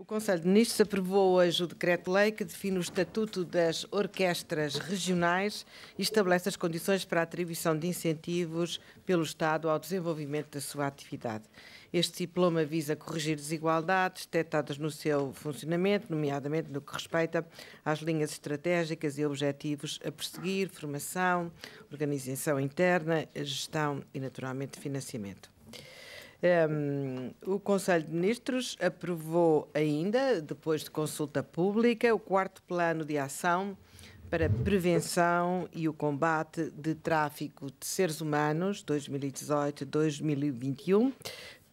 O Conselho de Ministros aprovou hoje o decreto-lei que define o estatuto das orquestras regionais e estabelece as condições para a atribuição de incentivos pelo Estado ao desenvolvimento da sua atividade. Este diploma visa corrigir desigualdades detectadas no seu funcionamento, nomeadamente no que respeita às linhas estratégicas e objetivos a perseguir, formação, organização interna, gestão e, naturalmente, financiamento. Um, o Conselho de Ministros aprovou ainda, depois de consulta pública, o quarto plano de ação para a prevenção e o combate de tráfico de seres humanos 2018-2021,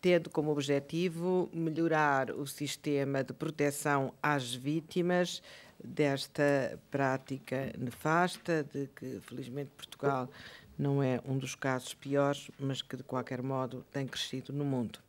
tendo como objetivo melhorar o sistema de proteção às vítimas desta prática nefasta, de que felizmente Portugal não é um dos casos piores, mas que de qualquer modo tem crescido no mundo.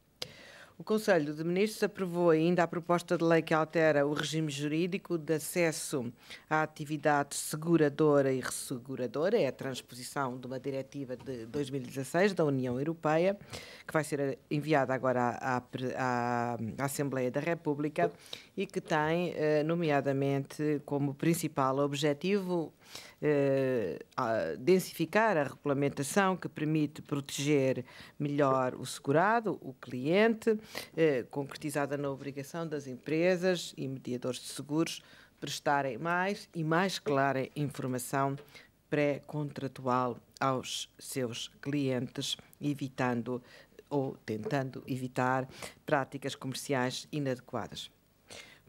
O Conselho de Ministros aprovou ainda a proposta de lei que altera o regime jurídico de acesso à atividade seguradora e resseguradora, é a transposição de uma diretiva de 2016 da União Europeia, que vai ser enviada agora à, à, à Assembleia da República e que tem, eh, nomeadamente, como principal objetivo eh, densificar a regulamentação que permite proteger melhor o segurado, o cliente, eh, concretizada na obrigação das empresas e mediadores de seguros prestarem mais e mais clara informação pré-contratual aos seus clientes, evitando ou tentando evitar práticas comerciais inadequadas.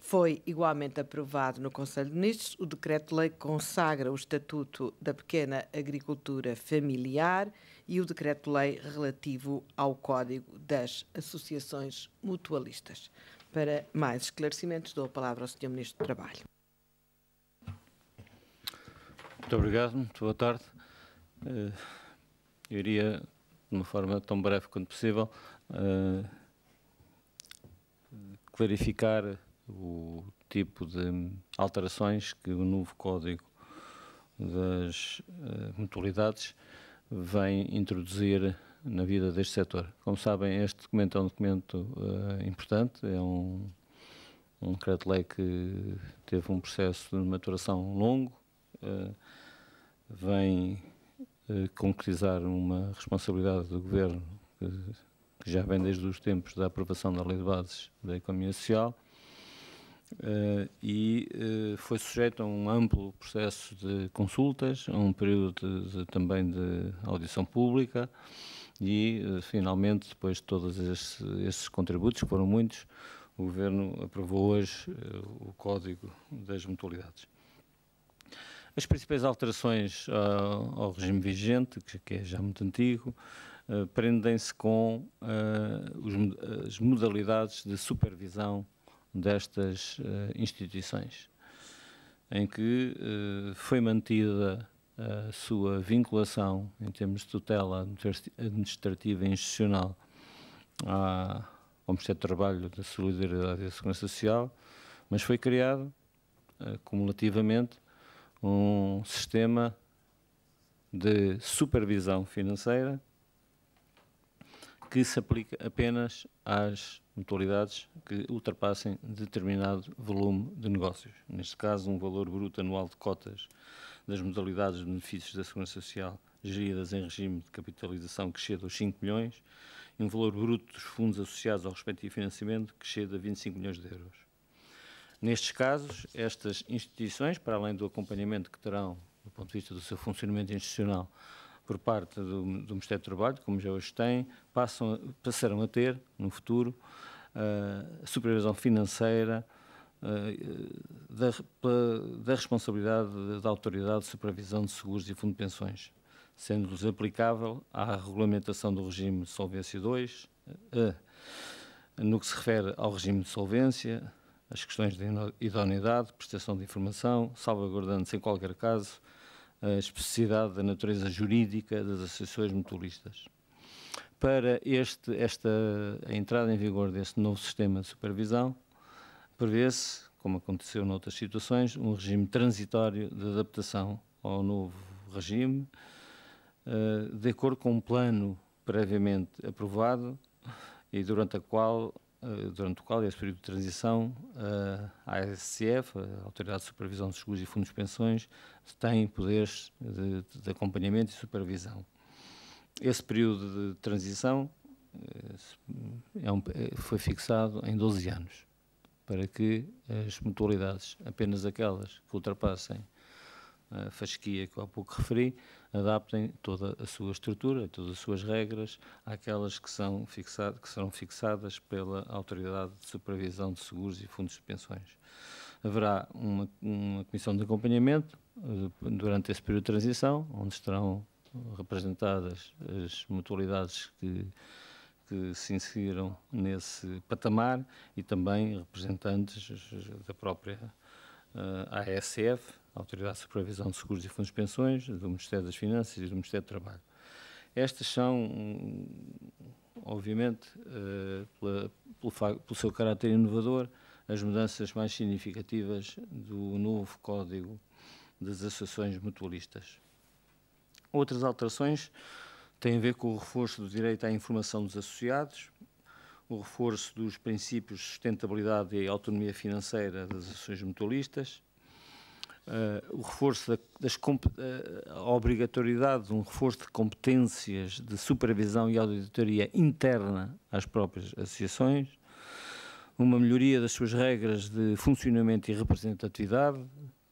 Foi igualmente aprovado no Conselho de Ministros o decreto-lei que consagra o Estatuto da Pequena Agricultura Familiar e o decreto-lei relativo ao Código das Associações Mutualistas. Para mais esclarecimentos, dou a palavra ao Sr. Ministro do Trabalho. Muito obrigado, muito boa tarde. Eh, eu iria, de uma forma tão breve quanto possível, eh, clarificar o tipo de alterações que o novo Código das uh, Mutualidades vem introduzir na vida deste setor. Como sabem, este documento é um documento uh, importante, é um, um decreto-lei que teve um processo de maturação longo, uh, vem concretizar uma responsabilidade do Governo que, que já vem desde os tempos da aprovação da Lei de Bases da Economia Social, uh, e uh, foi sujeito a um amplo processo de consultas, a um período de, de, também de audição pública e, eh, finalmente, depois de todos estes, contributos, que foram muitos, o Governo aprovou hoje o Código das Mutualidades. As principais alterações ao, ao regime vigente, que, que é já muito antigo, Uh, prendem-se com uh, os, as modalidades de supervisão destas uh, instituições, em que uh, foi mantida a sua vinculação em termos de tutela administrativa e institucional à, ao Ministério do Trabalho, da Solidariedade e da Segurança Social, mas foi criado uh, cumulativamente um sistema de supervisão financeira que se aplica apenas às mutualidades que ultrapassem determinado volume de negócios. Neste caso, um valor bruto anual de cotas das modalidades de benefícios da Segurança Social geridas em regime de capitalização que exceda os 5 milhões e um valor bruto dos fundos associados ao respectivo financiamento que a 25 milhões de euros. Nestes casos, estas instituições, para além do acompanhamento que terão do ponto de vista do seu funcionamento institucional por parte do, do Ministério do Trabalho, como já hoje tem, passam, passarão a ter, no futuro, uh, supervisão financeira uh, da, da, responsabilidade da Autoridade de Supervisão de Seguros e Fundo de Pensões, sendo-lhes aplicável à regulamentação do regime de Solvência II, uh, eh, no que se refere ao regime de solvência, as questões de idoneidade, prestação de informação, salvaguardando, sem em qualquer caso, a especificidade da natureza jurídica das associações mutualistas. Para este, esta a entrada em vigor deste novo sistema de supervisão, prevê-se, como aconteceu noutras situações, um regime transitório de adaptação ao novo regime, eh, de acordo com um plano previamente aprovado e durante a qual eh, durante o qual, esse período de transição, eh, a ASCF, a Autoridade de Supervisão de Seguros e Fundos de Pensões, tem poderes de, de acompanhamento e supervisão. Esse período de transição eh, é um, foi fixado em 12 anos, para que as mutualidades, apenas aquelas que ultrapassem a fasquia que há pouco referi, adaptem toda a sua estrutura, todas as suas regras, àquelas que, são fixado, que serão fixadas pela Autoridade de Supervisão de Seguros e Fundos de Pensões. Haverá uma, uma comissão de acompanhamento eh, durante esse período de transição, onde estarão representadas as mutualidades que, que se inseriram nesse patamar e também representantes da própria uh, eh, ASF, Autoridade de Supervisão de Seguros e Fundos de Pensões, do Ministério das Finanças e do Ministério do Trabalho. Estas são, hum, obviamente, eh, pela, pelo, pelo, seu caráter inovador, as mudanças mais significativas do novo Código das Associações Mutualistas. Outras alterações têm a ver com o reforço do direito à informação dos associados, o reforço dos princípios de sustentabilidade e autonomia financeira das associações mutualistas, uh, o reforço da, das, eh, a obrigatoriedade de um reforço de competências de supervisão e auditoria interna às próprias associações, uma melhoria das suas regras de funcionamento e representatividade,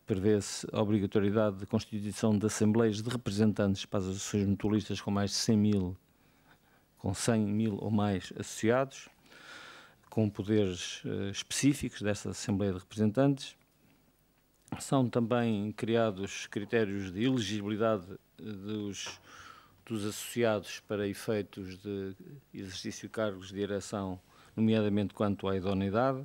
prevê-se a obrigatoriedade de constituição de assembleias de representantes para as associações mutualistas com mais de 100 mil, com 100 mil ou mais associados, com poderes uh, específicos dessa Assembleia de Representantes, são também criados critérios de elegibilidade eh, dos, dos associados para efeitos de exercício de cargos de direção, nomeadamente quanto à idoneidade.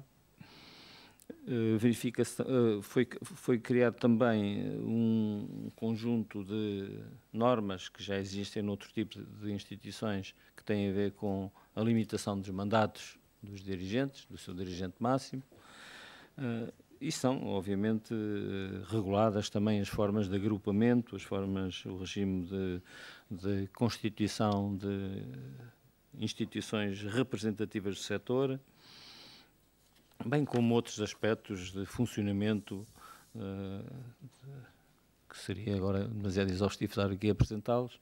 Eh, verifica eh, foi, foi criado também um conjunto de normas que já existem noutro tipo de instituições que têm a ver com a limitação dos mandatos dos dirigentes, do seu dirigente máximo. E são, obviamente, eh, reguladas também as formas de agrupamento, as formas, o regime de, de constituição de instituições representativas do setor, bem como outros aspectos de funcionamento uh, que seria agora demasiado exaustivo estar aqui a apresentá-los,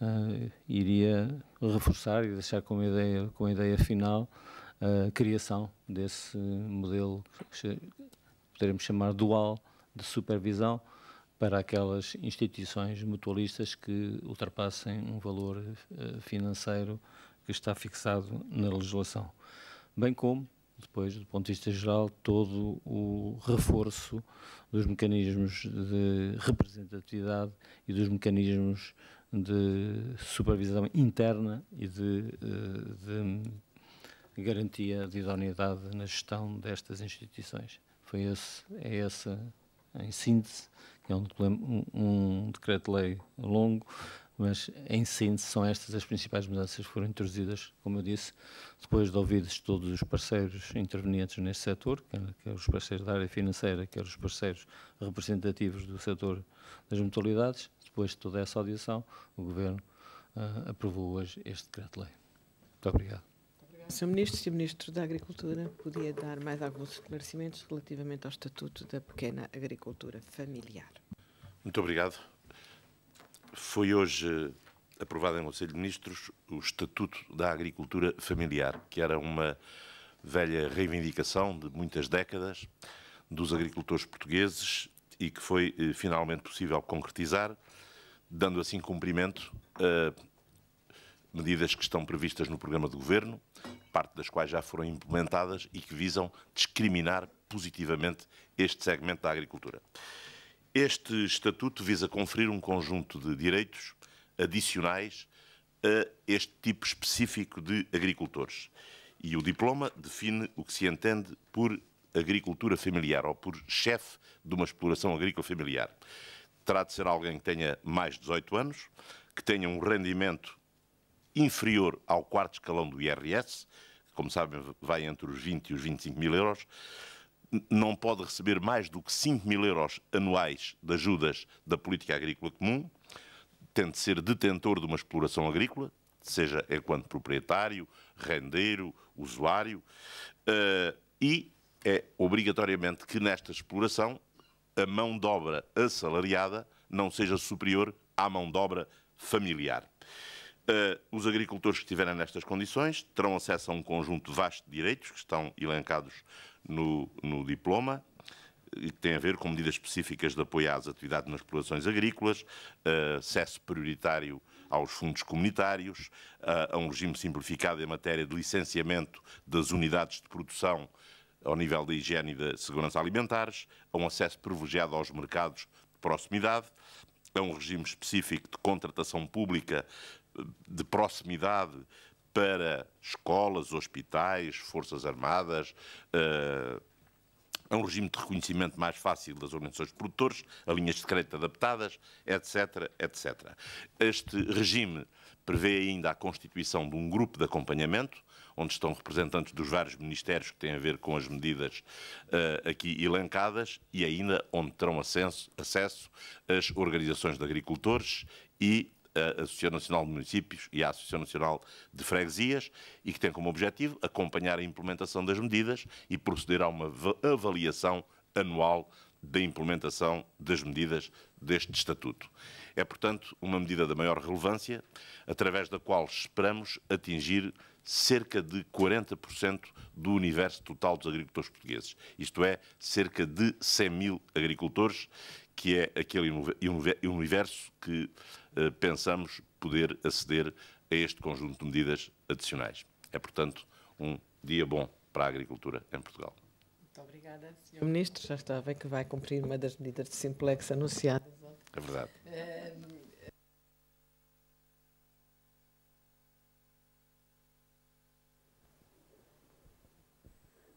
uh, iria reforçar e deixar com a ideia, com a ideia final a criação desse modelo poderemos chamar dual de supervisão para aquelas instituições mutualistas que ultrapassem um valor eh, financeiro que está fixado na legislação. Bem como, depois, do ponto de vista geral, todo o reforço dos mecanismos de representatividade e dos mecanismos de supervisão interna e de, eh, de garantia de idoneidade na gestão destas instituições. Foi esse, é essa, em síntese, que é um, um decreto-lei longo, mas em síntese são estas as principais mudanças que foram introduzidas, como eu disse, depois de ouvidos todos os parceiros intervenientes neste setor, quer é, é os parceiros da área financeira, quer os parceiros representativos do setor das mutualidades, depois de toda essa audição, o Governo uh, aprovou hoje este decreto-lei. Muito obrigado. Sr. Ministro, Sr. Ministro da Agricultura, podia dar mais alguns esclarecimentos relativamente ao Estatuto da Pequena Agricultura Familiar. Muito obrigado. Foi hoje aprovado em Conselho de Ministros o Estatuto da Agricultura Familiar, que era uma velha reivindicação de muitas décadas dos agricultores portugueses e que foi eh, finalmente possível concretizar, dando assim cumprimento a. Eh, medidas que estão previstas no programa do governo, parte das quais já foram implementadas e que visam discriminar positivamente este segmento da agricultura. Este estatuto visa conferir um conjunto de direitos adicionais a este tipo específico de agricultores. E o diploma define o que se entende por agricultura familiar ou por chefe de uma exploração agrícola familiar. Terá de ser alguém que tenha mais de 18 anos, que tenha um rendimento inferior ao quarto escalão do IRS, como sabem, vai entre os 20 e os 25 mil euros, não pode receber mais do que 5 mil euros anuais de ajudas da política agrícola comum, tem de ser detentor de uma exploração agrícola, seja enquanto proprietário, rendeiro, usuário, eh, e é obrigatoriamente que nesta exploração a mão de obra assalariada não seja superior à mão de obra familiar. Eh, os agricultores que estiverem nestas condições terão acesso a um conjunto vasto de direitos que estão elencados no, no diploma e que têm a ver com medidas específicas de apoio às atividades nas explorações agrícolas, eh, acesso prioritário aos fundos comunitários, eh, a um regime simplificado em matéria de licenciamento das unidades de produção ao nível da higiene e da segurança alimentares, a um acesso privilegiado aos mercados de proximidade, a um regime específico de contratação pública de proximidade para escolas, hospitais, forças armadas, uh, eh, a é um regime de reconhecimento mais fácil das organizações de produtores, a linhas de crédito adaptadas, etc, etc. Este regime prevê ainda a constituição de um grupo de acompanhamento, onde estão representantes dos vários ministérios que têm a ver com as medidas uh, aqui elencadas e ainda onde terão acesso, acesso as organizações de agricultores e a Associação Nacional de Municípios e a Associação Nacional de Freguesias e que tem como objetivo acompanhar a implementação das medidas e proceder a uma avaliação anual da implementação das medidas deste Estatuto. É, portanto, uma medida da maior relevância, através da qual esperamos atingir cerca de 40% do universo total dos agricultores portugueses, isto é, cerca de 100 mil agricultores, que é aquele universo que eh, pensamos poder aceder a este conjunto de medidas adicionais. É, portanto, um dia bom para a agricultura em Portugal. Muito obrigada, Sr. Ministro. Já está a ver que vai cumprir uma das medidas de simplex anunciadas. É verdade. Eh,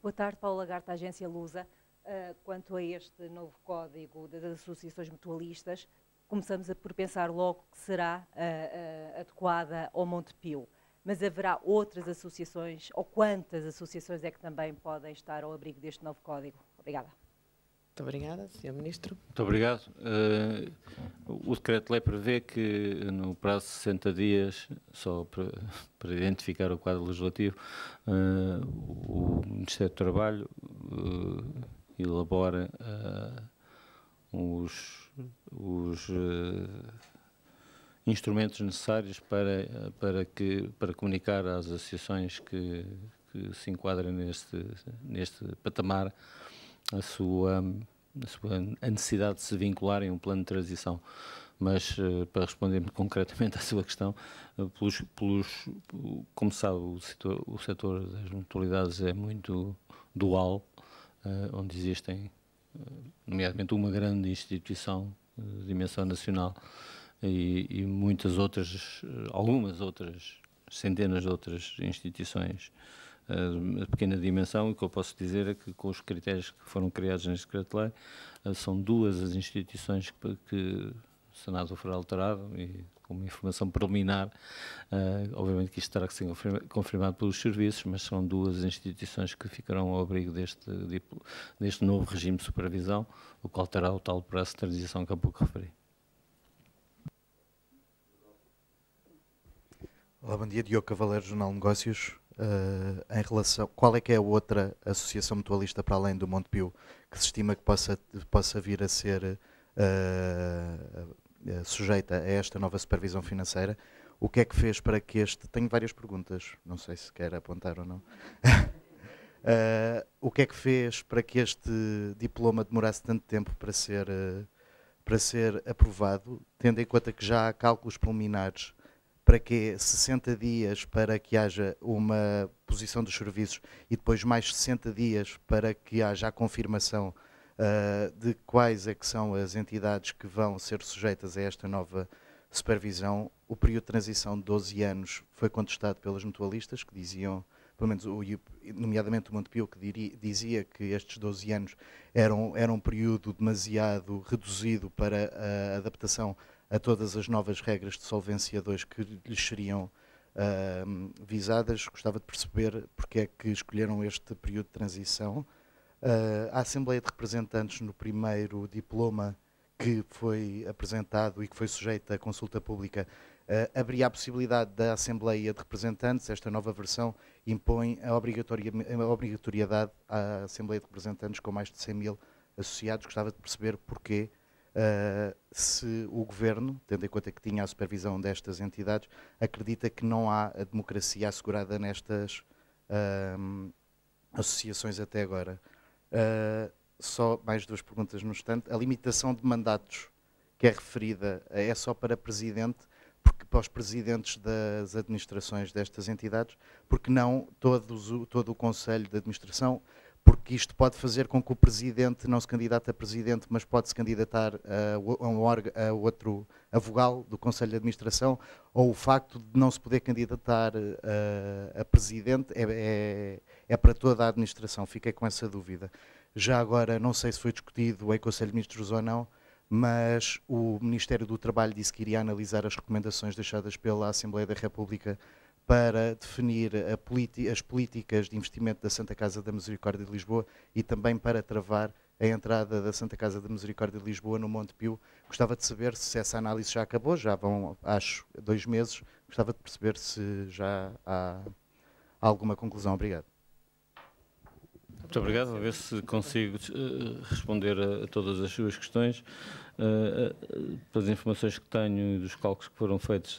boa tarde, Paulo Lagarta, da agência Lusa. Eh, quanto a este novo código das associações mutualistas, começamos a por pensar logo que será uh, adequada ao Monte Pio. Mas haverá outras associações, ou quantas associações é que também podem estar ao abrigo deste novo Código? Obrigada. Muito obrigada, Sr. Ministro. Muito obrigado. Uh, o decreto-lei prevê que, no prazo de 60 dias, só para, para identificar o quadro legislativo, uh, o Ministério do Trabalho uh, elabora os, os uh, instrumentos necessários para, para, que, para comunicar às associações que, que se enquadram neste, neste patamar a sua, a sua a necessidade de se vincular em um plano de transição. Mas eh, para responder concretamente à sua questão, eh, pelos, pelos, como sabe, o setor, o setor das mutualidades é muito dual, onde existem nomeadamente uma grande instituição eh, de dimensão nacional e, e, muitas outras, eh, algumas outras, centenas de outras instituições eh, de pequena dimensão, e o que eu posso dizer é que com os critérios que foram criados neste decreto-lei, são duas as instituições que, que o Senado foi alterado e como informação preliminar. Uh, obviamente que isto terá que ser confirma, confirmado pelos serviços, mas são duas instituições que ficarão ao abrigo deste, deste novo regime de supervisão, o qual terá o tal prazo de transição que há pouco referi. Olá, bom dia. Diogo Cavaleiro, Jornal Negócios. Uh, em relação, qual é que é a outra associação mutualista para além do Montepio que se estima que possa, possa vir a ser uh, eh, sujeita a esta nova supervisão financeira, o que é que fez para que este. Tenho várias perguntas, não sei se quer apontar ou não. uh, o que é que fez para que este diploma demorasse tanto tempo para ser, uh, para ser aprovado, tendo em conta que já há cálculos preliminares para que 60 dias para que haja uma posição dos serviços e depois mais 60 dias para que haja a confirmação uh, de quais é que são as entidades que vão ser sujeitas a esta nova supervisão. O período de transição de 12 anos foi contestado pelas mutualistas, que diziam, pelo menos, o, nomeadamente o Montepio, que diria, dizia que estes 12 anos eram, eram um período demasiado reduzido para a adaptação a todas as novas regras de solvência 2 que lhes seriam uh, visadas. Gostava de perceber porque é que escolheram este período de transição ah, a Assembleia de Representantes, no primeiro diploma que foi apresentado e que foi sujeito à consulta pública, uh, abria a possibilidade da Assembleia de Representantes, esta nova versão impõe a, a obrigatoriedade à Assembleia de Representantes com mais de 100 mil associados. Gostava de perceber porquê, uh, se o Governo, tendo em conta que tinha a supervisão destas entidades, acredita que não há a democracia assegurada nestas uh, associações até agora. Uh, só mais duas perguntas no instante. A limitação de mandatos que é referida é só para presidente, porque para os presidentes das administrações destas entidades, porque não todos, todo o conselho de administração porque isto pode fazer com que o presidente não se candidate a presidente, mas pode se candidatar a, um a outro a vogal do Conselho de Administração, ou o facto de não se poder candidatar a, eh, a presidente é, é, é, para toda a administração. Fiquei com essa dúvida. Já agora, não sei se foi discutido em Conselho de Ministros ou não, mas o Ministério do Trabalho disse que iria analisar as recomendações deixadas pela Assembleia da República para definir as políticas de investimento da Santa Casa da Misericórdia de Lisboa e também para travar a entrada da Santa Casa da Misericórdia de Lisboa no Monte Pio. Gostava de saber se essa análise já acabou, já vão, acho, dois meses. Gostava de perceber se já há alguma conclusão. Obrigado. Muito obrigado. Vou ver se consigo uh, responder a, a, todas as suas questões. Uh, uh, pelas informações que tenho e dos cálculos que foram feitos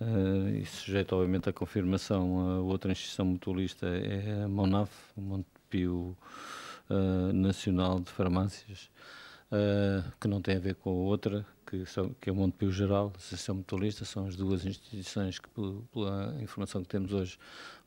Uh, e sujeito, obviamente, à confirmação, eh, a outra instituição mutualista é a MONAF, o Montepio uh, Nacional de Farmácias, uh, que não tem a ver com a outra, que, são, que é o Montepio Geral, a Associação Mutualista, são as duas instituições que, pela informação que temos hoje,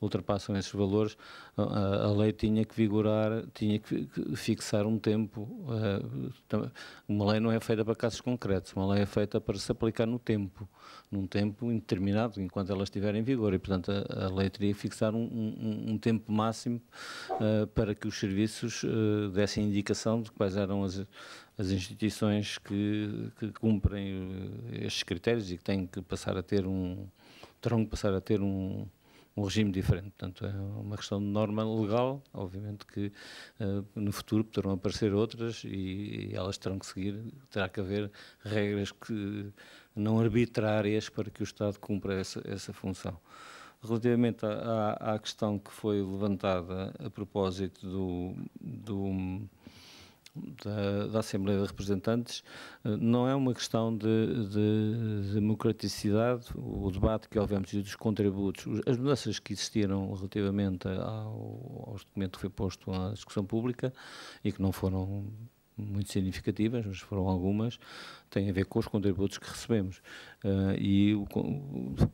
ultrapassam esses valores, a, a lei tinha que vigorar, tinha que fixar um tempo. Eh, uma lei não é feita para casos concretos, uma lei é feita para se aplicar no tempo, num tempo indeterminado, enquanto ela estiver em vigor, e portanto a, a lei teria que fixar um, um, um tempo máximo uh, para que os serviços uh, dessem indicação de quais eram as as instituições que, que cumprem eh, estes critérios e que têm que passar a ter um terão que passar a ter um, um regime diferente. Portanto, é uma questão de norma legal, obviamente que uh, no futuro poderão aparecer outras e, e, elas terão que seguir, terá que haver regras que não arbitrárias para que o Estado cumpra essa, essa função. Relativamente à, à, à questão que foi levantada a propósito do, do da, da Assembleia de Representantes eh, não é uma questão de, de, democraticidade, o debate que houvemos e dos contributos, as mudanças que existiram relativamente ao, ao documento que foi posto à discussão pública e que não foram muito significativas, mas foram algumas, têm a ver com os contributos que recebemos. Uh, e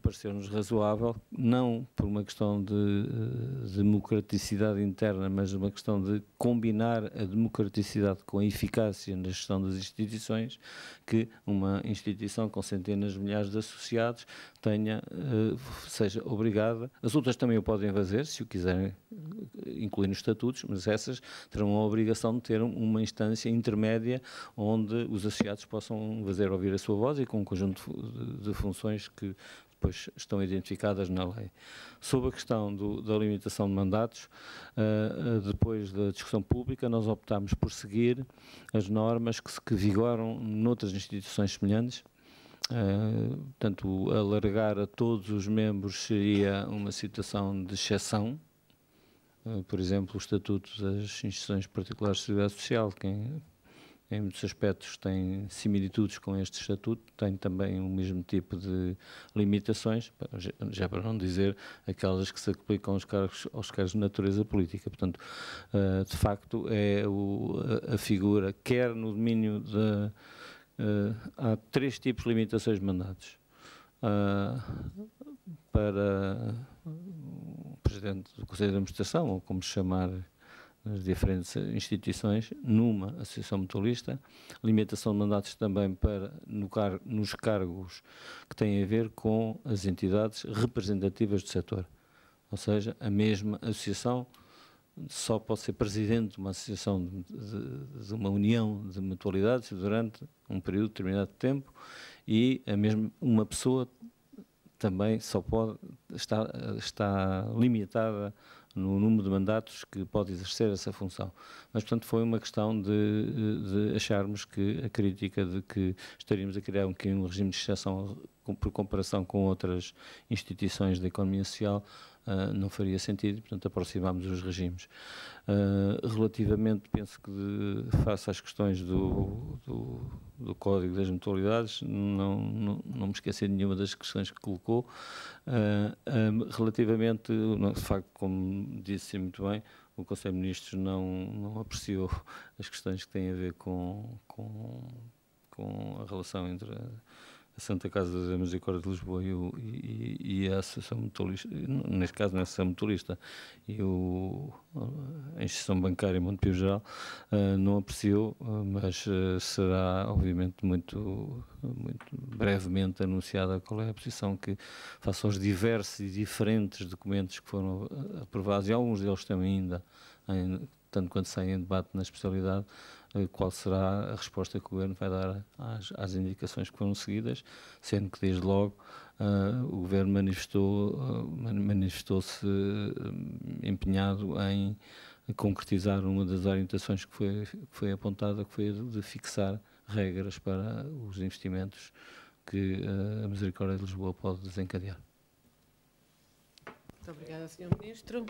pareceu-nos razoável, não por uma questão de uh, democraticidade interna, mas uma questão de combinar a democraticidade com a eficácia na gestão das instituições, que uma instituição com centenas de milhares de associados tenha, uh, seja obrigada, as outras também o podem fazer, se o quiserem, incluir nos estatutos, mas essas terão a obrigação de ter uma instância intermédia onde os associados possam fazer ouvir a sua voz e com um conjunto de funções que depois estão identificadas na lei. Sobre a questão do, da limitação de mandatos, uh, depois da discussão pública, nós optámos por seguir as normas que, que vigoram noutras instituições semelhantes, Uh, eh, portanto, alargar a todos os membros seria uma situação de exceção, eh, por exemplo, o Estatuto das Instituições Particulares de Seguridade Social, que em, em, muitos aspectos tem similitudes com este Estatuto, tem também o mesmo tipo de limitações, já para não dizer aquelas que se aplicam aos cargos, aos cargos de natureza política. Portanto, eh, de facto, é a, figura, quer no domínio da. Eh, há três tipos de limitações de mandatos. para presidente do Conselho de Administração, ou como se chamar nas diferentes instituições, numa associação mutualista, limitação de mandatos também para no car nos cargos que têm a ver com as entidades representativas do setor. Ou seja, a mesma associação só pode ser presidente de uma associação, de, de uma união de mutualidades durante um período determinado de tempo e a mesma, uma pessoa também só pode estar, está limitada no número de mandatos que pode exercer essa função. Mas, portanto, foi uma questão de, de acharmos que a crítica de que estaríamos a criar um, um regime de exceção por comparação com outras instituições da economia social ah, não faria sentido, portanto, aproximámos os regimes. Uh, relativamente, penso que de, face às questões do, do, do Código das Mutualidades, não, não, não, me esqueci de nenhuma das questões que colocou. Uh, relativamente, de facto, como disse muito bem, o Conselho de Ministros não, não apreciou as questões que têm a ver com, com, com a relação entre. A, a Santa Casa da Misericórdia de Lisboa e, o, e, e a Associação Motorista, neste caso não é a Associação Motorista e o, a Instituição Bancária Montepio Geral, uh, não apreciou, eh, mas uh, será obviamente muito, muito brevemente anunciada qual é a posição que, face aos diversos e diferentes documentos que foram aprovados, e alguns deles estão ainda, em, tanto quanto saem em debate na especialidade, eh, qual será a resposta que o governo vai dar às, às indicações que foram seguidas, sendo que desde logo uh, o governo manifestou, uh, manifestou-se empenhado em concretizar uma das orientações que foi, que foi apontada, que foi a de fixar regras para os investimentos que uh, a Misericórdia de Lisboa pode desencadear. Muito obrigada, Sr. Ministro.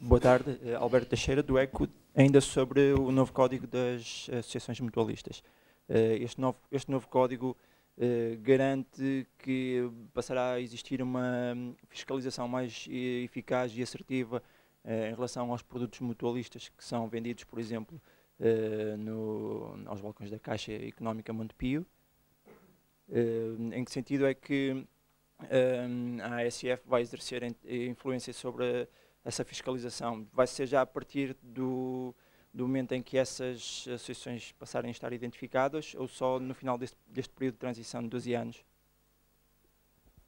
Boa tarde, Alberto Teixeira, do ECO. Ainda sobre o novo código das associações mutualistas. Eh, este novo, este novo código eh, garante que passará a existir uma hum, fiscalização mais eh, eficaz e assertiva em relação aos produtos mutualistas que são vendidos, por exemplo, no, aos balcões da Caixa Económica Montepio. Em que sentido é que hum, a ASF vai exercer influência sobre a essa fiscalização. Vai ser já a partir do, do momento em que essas associações passarem a estar identificadas ou só no final deste, deste período de transição de 12 anos?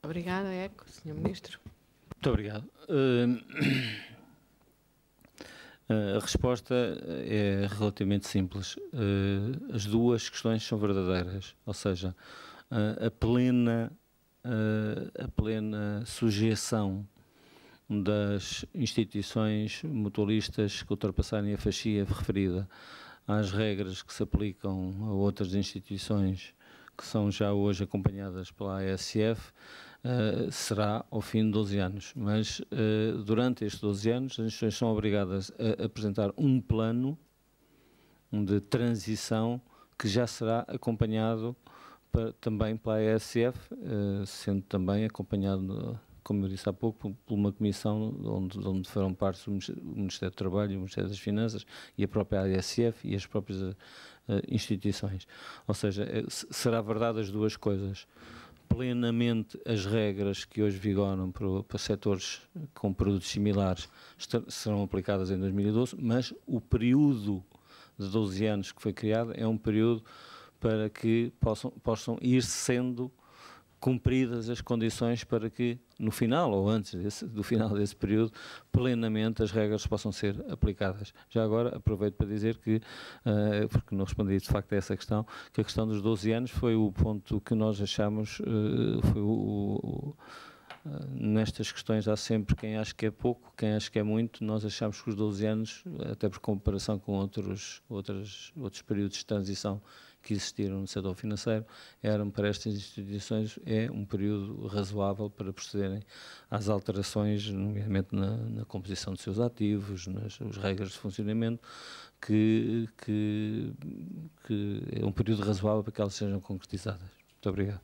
Obrigada, Eco. Senhor Ministro. Muito obrigado. Uh... A resposta é relativamente simples. Eh, as duas questões são verdadeiras, ou seja, a plena, a plena sujeição das instituições mutualistas que ultrapassarem a fascia referida às regras que se aplicam a outras instituições que são já hoje acompanhadas pela ASF, uh, eh, será ao fim de 12 anos. Mas uh, durante estes 12 anos, as instituições são obrigadas a apresentar um plano de transição que já será acompanhado para, também pela ASF, uh, eh, sendo também acompanhado como eu disse há pouco, por uma comissão onde, onde foram parte o Ministério do Trabalho, o Ministério das Finanças e a própria ADSF e as próprias uh, instituições. Ou seja, eh, será verdade as duas coisas. Plenamente as regras que hoje vigoram para, para setores com produtos similares serão aplicadas em 2012, mas o período de 12 anos que foi criado é um período para que possam, possam ir sendo cumpridas as condições para que, no final ou antes desse, do final desse período, plenamente as regras possam ser aplicadas. Já agora aproveito para dizer que, uh, porque não respondi de facto a essa questão, que a questão dos 12 anos foi o ponto que nós achamos, uh, foi o, o eh, nestas questões há sempre quem acha que é pouco, quem acha que é muito. Nós achamos que os 12 anos, até por comparação com outros, outros, outros períodos de transição que existiram no setor financeiro eram para estas instituições é um período razoável para procederem às alterações, nomeadamente na, na composição dos seus ativos, nas, regras de funcionamento, que, que, que é um período razoável para que elas sejam concretizadas. Muito obrigado.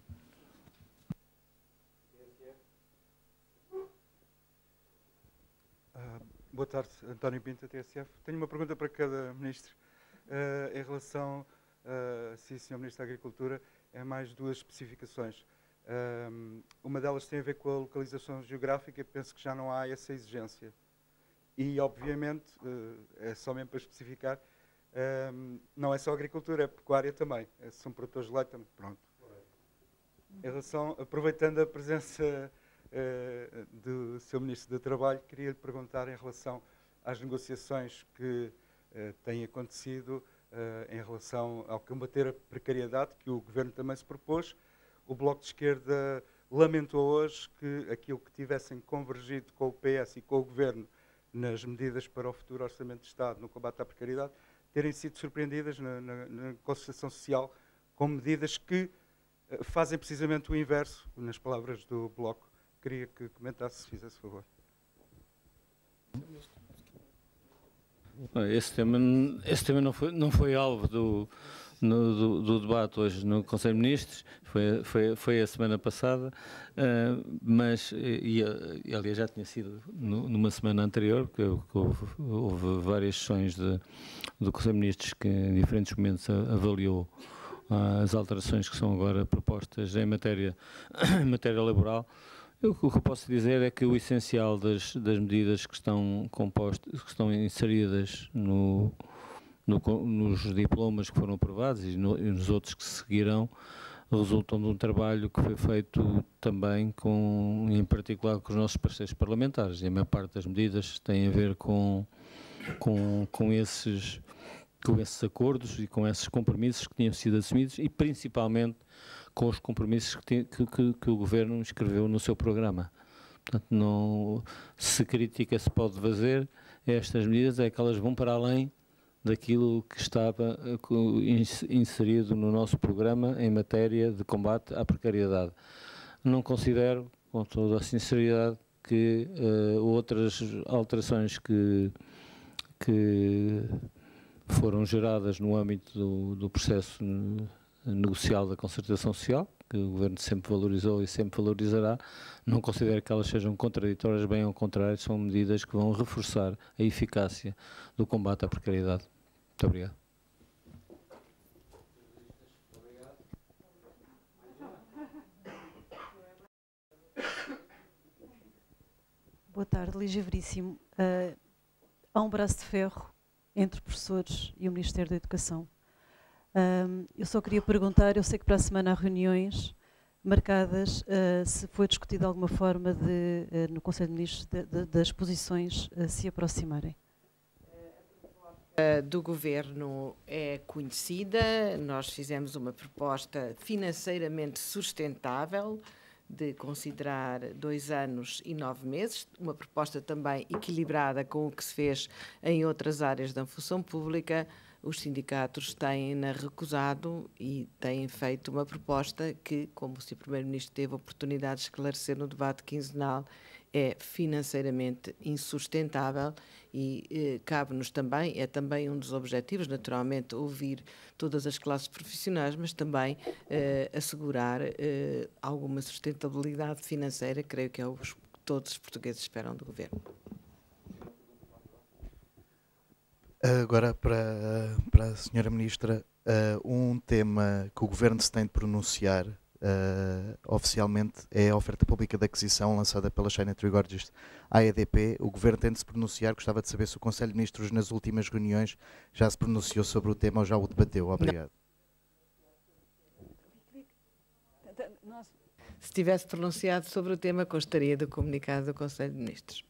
Ah, boa tarde, António Pinto, da TSF. Tenho uma pergunta para cada ministro uh, em relação Uh, sim, Sr. Ministro da Agricultura, é mais duas especificações. Um, uma delas tem a ver com a localização geográfica, penso que já não há essa exigência. E, obviamente, uh, é só mesmo para especificar, um, não é só agricultura, é pecuária também. É, são produtores de leite também. Pronto. Em relação, aproveitando a presença uh, do Sr. Ministro do Trabalho, queria lhe perguntar em relação às negociações que uh, têm acontecido eh, em relação ao combater a precariedade que o governo também se propôs. O Bloco de Esquerda lamentou hoje que aquilo que tivessem convergido com o PS e com o governo nas medidas para o futuro Orçamento de Estado no combate à precariedade terem sido surpreendidas na, na, na social com medidas que eh, fazem precisamente o inverso, nas palavras do Bloco. Queria que comentasse, se fizesse favor. Esse tema, esse tema não, foi, não foi alvo do, no, do, do, debate hoje no Conselho de Ministros, foi, foi, foi a semana passada, uh, mas, e, e, aliás já tinha sido no, numa semana anterior, porque houve, houve, várias sessões de, do Conselho de Ministros que em diferentes momentos avaliou ah, as alterações que são agora propostas em matéria, em matéria laboral. Eu, o que eu posso dizer é que o essencial das, das medidas que estão compostas, que estão inseridas no, no, nos diplomas que foram aprovados e, no, e nos outros que seguirão, resultam de um trabalho que foi feito também com, em particular com os nossos parceiros parlamentares. E a maior parte das medidas tem a ver com, com, com esses com esses acordos e com esses compromissos que tinham sido assumidos e principalmente com os compromissos que, que, que, que o Governo escreveu no seu programa. Portanto, não, se crítica se pode fazer, estas medidas é que elas vão para além daquilo que estava eh, inserido no nosso programa em matéria de combate à precariedade. Não considero, com toda a sinceridade, que uh, outras alterações que, que foram geradas no âmbito do, do processo eh, negocial da concertação social, que o Governo sempre valorizou e sempre valorizará, não considero que elas sejam contraditórias, bem ao contrário, são medidas que vão reforçar a eficácia do combate à precariedade. Muito obrigado. Boa tarde, Lígia Veríssimo. Uh, há um braço de ferro entre professores e o Ministério da Educação. Um, eu só queria perguntar, eu sei que para a semana há reuniões marcadas, uh, se foi discutida alguma forma de, uh, no Conselho de Ministros, de, de, das posições uh, se aproximarem. Do governo é conhecida, nós fizemos uma proposta financeiramente sustentável de considerar dois anos e nove meses, uma proposta também equilibrada com o que se fez em outras áreas da função pública os sindicatos têm-na recusado e têm feito uma proposta que, como o Sr. Primeiro-Ministro teve a oportunidade de esclarecer no debate quinzenal, é financeiramente insustentável e eh, cabe-nos também, é também um dos objetivos, naturalmente, ouvir todas as classes profissionais, mas também eh, assegurar eh, alguma sustentabilidade financeira, creio que é o que todos os portugueses esperam do governo. Agora para, para a senhora ministra, eh, um tema que o governo se tem de pronunciar Uh, oficialmente é a oferta pública de aquisição lançada pela China Trigorgist à EDP. O governo tem de se pronunciar. Gostava de saber se o Conselho de Ministros, nas últimas reuniões, já se pronunciou sobre o tema ou já o debateu. Obrigado. Não. Se tivesse pronunciado sobre o tema, constaria do comunicado do Conselho de Ministros.